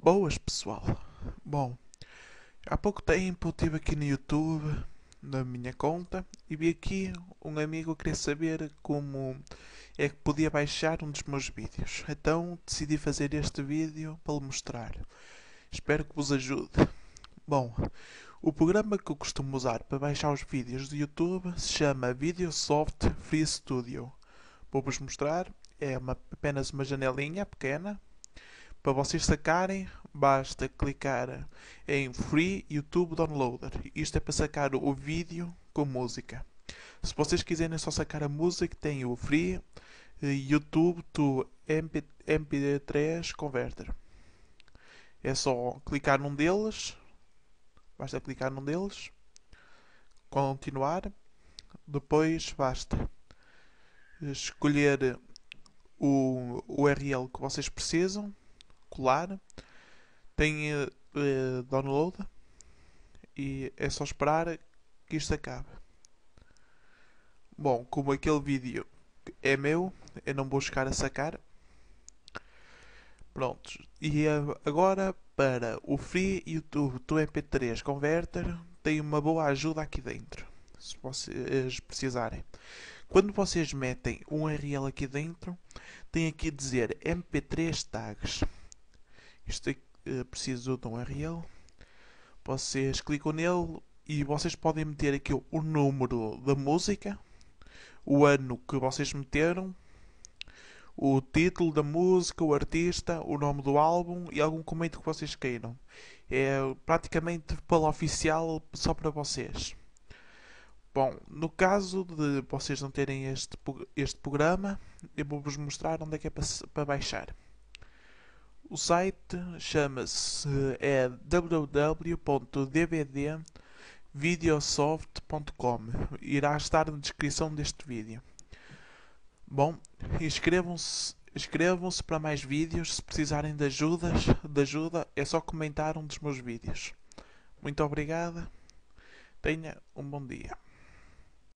Boas pessoal! Bom, há pouco tempo estive aqui no YouTube, na minha conta, e vi aqui um amigo querer saber como é que podia baixar um dos meus vídeos. Então decidi fazer este vídeo para lhe mostrar. Espero que vos ajude. Bom, o programa que eu costumo usar para baixar os vídeos do YouTube se chama Videosoft Free Studio. Vou-vos mostrar. É uma, apenas uma janelinha pequena para vocês sacarem, basta clicar em Free YouTube Downloader. Isto é para sacar o vídeo com música. Se vocês quiserem só sacar a música, tem o Free eh, YouTube to MP, MP3 Converter. É só clicar num deles. Basta clicar num deles. Continuar. Depois basta escolher o URL que vocês precisam colar, tem uh, download e é só esperar que isto acabe. Bom, como aquele vídeo é meu, eu não vou chegar a sacar. Prontos. E agora para o Free YouTube do MP3 Converter tem uma boa ajuda aqui dentro. Se vocês precisarem. Quando vocês metem um URL aqui dentro, tem aqui dizer MP3 tags. Isto é, eh, preciso de um URL. Vocês clicam nele e vocês podem meter aqui o número da música, o ano que vocês meteram, o título da música, o artista, o nome do álbum e algum comento que vocês queiram. É praticamente pela oficial só para vocês. Bom, no caso de vocês não terem este, este programa, eu vou-vos mostrar onde é que é para, para baixar. O site chama-se é www.dvdvideosoft.com. Irá estar na descrição deste vídeo. Bom, inscrevam-se inscrevam-se para mais vídeos, se precisarem de ajudas, de ajuda é só comentar um dos meus vídeos. Muito obrigada. Tenha um bom dia.